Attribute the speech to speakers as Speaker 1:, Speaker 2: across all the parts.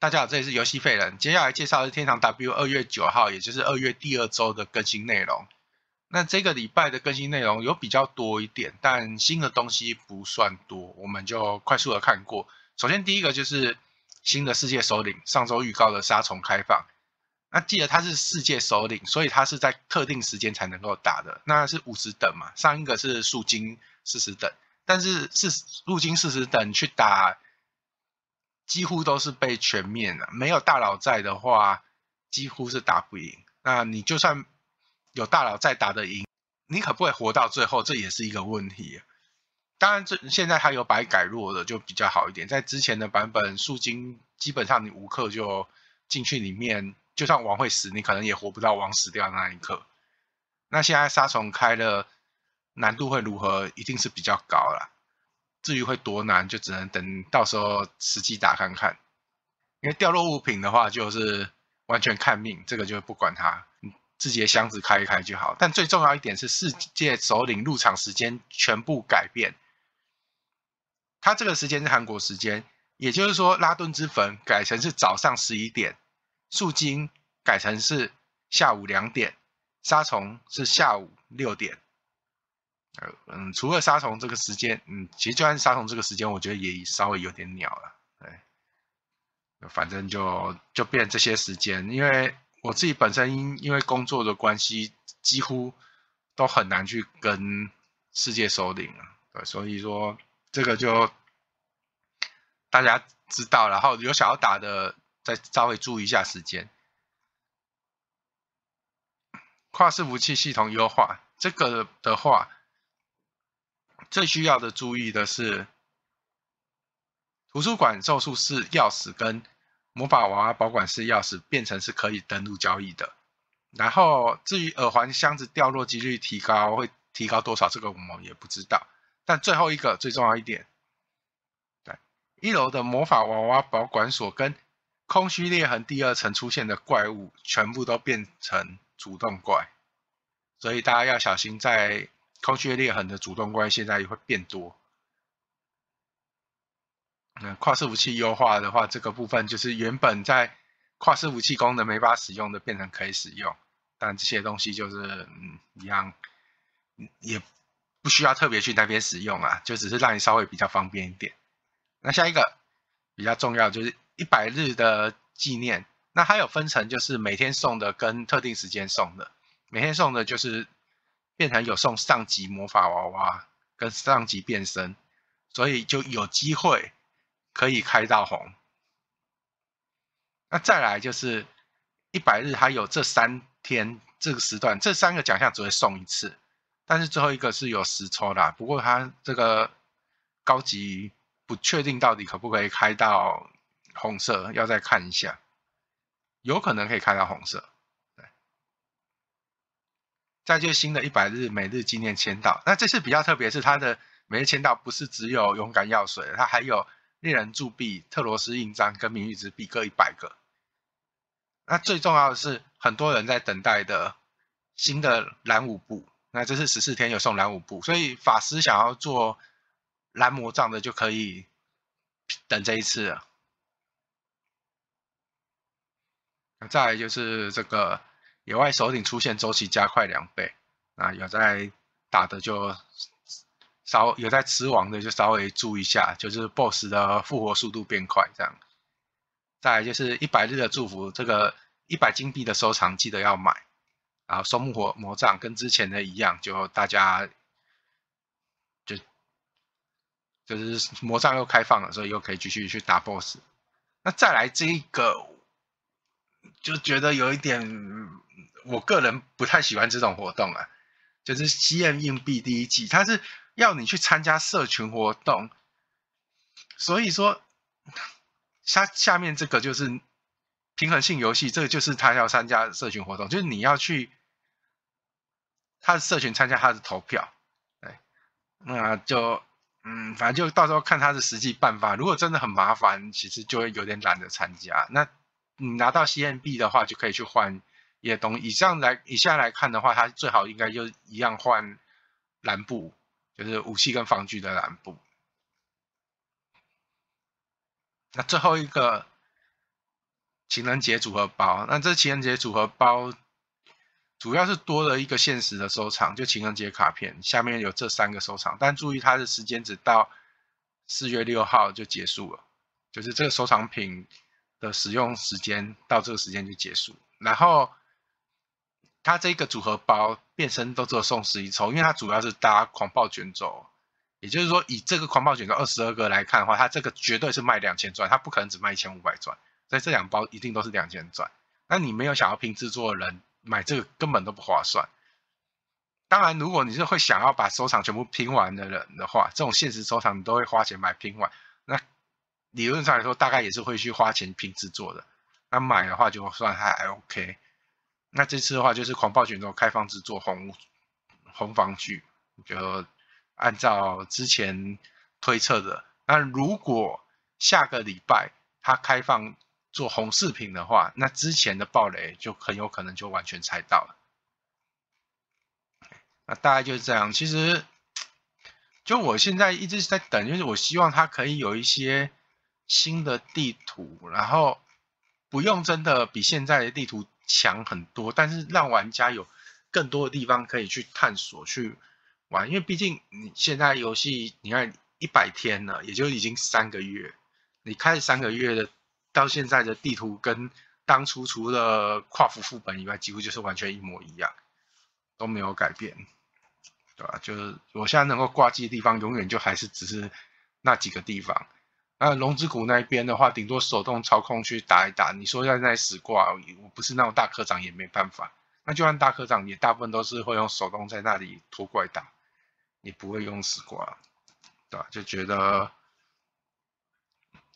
Speaker 1: 大家好，这里是游戏废人。接下来介绍的是天堂 W 二月九号，也就是二月第二周的更新内容。那这个礼拜的更新内容有比较多一点，但新的东西不算多，我们就快速的看过。首先第一个就是新的世界首领，上周预告的杀虫开放。那记得它是世界首领，所以它是在特定时间才能够打的。那是五十等嘛？上一个是树精四十等，但是是树精四十等去打。几乎都是被全灭了，没有大佬在的话，几乎是打不赢。那你就算有大佬在打得赢，你可不会活到最后，这也是一个问题。当然，这现在还有白改弱的就比较好一点。在之前的版本，树精基本上你无刻就进去里面，就算王会死，你可能也活不到王死掉那一刻。那现在杀虫开了，难度会如何？一定是比较高了。至于会多难，就只能等到时候实际打看看。因为掉落物品的话，就是完全看命，这个就不管它，自己的箱子开一开就好。但最重要一点是，世界首领入场时间全部改变。他这个时间是韩国时间，也就是说，拉顿之坟改成是早上十一点，树精改成是下午两点，沙虫是下午六点。嗯，除了杀虫这个时间，嗯，其实就按杀虫这个时间，我觉得也稍微有点鸟了，对。反正就就变这些时间，因为我自己本身因因为工作的关系，几乎都很难去跟世界首领了，对，所以说这个就大家知道，然后有想要打的再稍微注意一下时间。跨世武器系统优化这个的话。最需要的注意的是，图书馆咒术室钥匙跟魔法娃娃保管室钥匙变成是可以登录交易的。然后，至于耳环箱子掉落几率提高会提高多少，这个我们也不知道。但最后一个最重要一点，对，一楼的魔法娃娃保管所跟空虚裂痕第二层出现的怪物全部都变成主动怪，所以大家要小心在。空缺裂痕的主动关系，现在也会变多。那跨伺服器优化的话，这个部分就是原本在跨伺服器功能没法使用的，变成可以使用。但这些东西就是，嗯，一样，也不需要特别去那边使用啊，就只是让你稍微比较方便一点。那下一个比较重要就是一百日的纪念。那它有分成，就是每天送的跟特定时间送的。每天送的就是。变成有送上级魔法娃娃跟上级变身，所以就有机会可以开到红。那再来就是一百日还有这三天这个时段，这三个奖项只会送一次，但是最后一个是有实抽的，不过它这个高级不确定到底可不可以开到红色，要再看一下，有可能可以开到红色。再就新的一百日每日纪念签到，那这次比较特别是它的每日签到不是只有勇敢药水，它还有猎人铸币、特罗斯印章跟名誉值币各一百个。那最重要的是，很多人在等待的新的蓝舞步，那这是十四天有送蓝舞步，所以法师想要做蓝魔杖的就可以等这一次了。再就是这个。野外首领出现周期加快两倍，那有在打的就稍有在吃王的就稍微注意一下，就是 BOSS 的复活速度变快这样。再来就是一百日的祝福，这个一百金币的收藏记得要买。然后木火魔杖跟之前的一样，就大家就就是魔杖又开放了，所以又可以继续去打 BOSS。那再来这一个就觉得有一点。我个人不太喜欢这种活动啊，就是《C m 硬币》第一季，它是要你去参加社群活动，所以说，它下面这个就是平衡性游戏，这就是他要参加社群活动，就是你要去他的社群参加他的投票，对，那就嗯，反正就到时候看他的实际办法，如果真的很麻烦，其实就会有点懒得参加。那你拿到 c 烟 b 的话，就可以去换。也懂。以上来以下来看的话，它最好应该就一样换蓝布，就是武器跟防具的蓝布。那最后一个情人节组合包，那这情人节组合包主要是多了一个限时的收藏，就情人节卡片下面有这三个收藏，但注意它的时间只到四月六号就结束了，就是这个收藏品的使用时间到这个时间就结束，然后。它这个组合包变身都只有送十一抽，因为它主要是搭狂暴卷轴，也就是说以这个狂暴卷轴二十二个来看的话，它这个绝对是卖两千钻，它不可能只卖一千五百钻，所以这两包一定都是两千钻。那你没有想要拼制作的人买这个根本都不划算。当然，如果你是会想要把收藏全部拼完的人的话，这种限时收藏你都会花钱买拼完，那理论上来说大概也是会去花钱拼制作的。那买的话就算还还 OK。那这次的话就是狂暴卷轴开放制作红红房区，就按照之前推测的。那如果下个礼拜他开放做红饰品的话，那之前的暴雷就很有可能就完全猜到了。那大概就是这样。其实，就我现在一直在等，就是我希望它可以有一些新的地图，然后不用真的比现在的地图。强很多，但是让玩家有更多的地方可以去探索、去玩。因为毕竟你现在游戏，你看一百天了，也就已经三个月。你开三个月的，到现在的地图跟当初除了跨服副本以外，几乎就是完全一模一样，都没有改变，对吧？就是我现在能够挂机的地方，永远就还是只是那几个地方。那龙之谷那边的话，顶多手动操控去打一打。你说在那死挂，我不是那种大科长也没办法。那就按大科长，也大部分都是会用手动在那里拖怪打。你不会用死挂，对吧？就觉得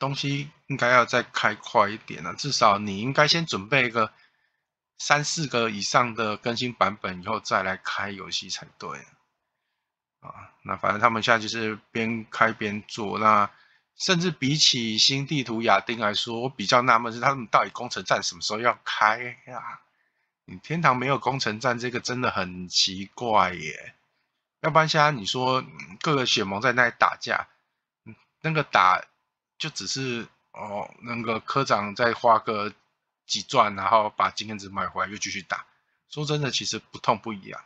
Speaker 1: 东西应该要再开快一点了。至少你应该先准备一个三四个以上的更新版本以后再来开游戏才对。啊，那反正他们现在就是边开边做那。甚至比起新地图亚丁来说，我比较纳闷是他们到底工程站什么时候要开啊？你天堂没有工程站这个真的很奇怪耶。要不然现在你说各个血盟在那里打架，那个打就只是哦那个科长再花个几钻，然后把经验值买回来又继续打。说真的，其实不痛不痒。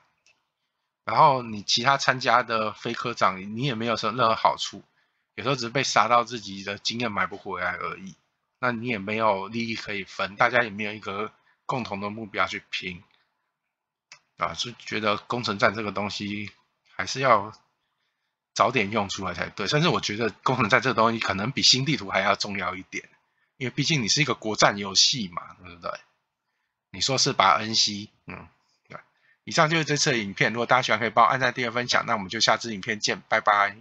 Speaker 1: 然后你其他参加的非科长，你也没有什么任何好处。有时候只是被杀到自己的经验买不回来而已，那你也没有利益可以分，大家也没有一个共同的目标去拼，啊，就觉得攻城战这个东西还是要早点用出来才对。甚至我觉得攻城战这个东西可能比新地图还要重要一点，因为毕竟你是一个国战游戏嘛，对不对？你说是把 NC，嗯，对。以上就是这次的影片，如果大家喜欢，可以帮我按赞、订阅、分享，那我们就下支影片见，拜拜。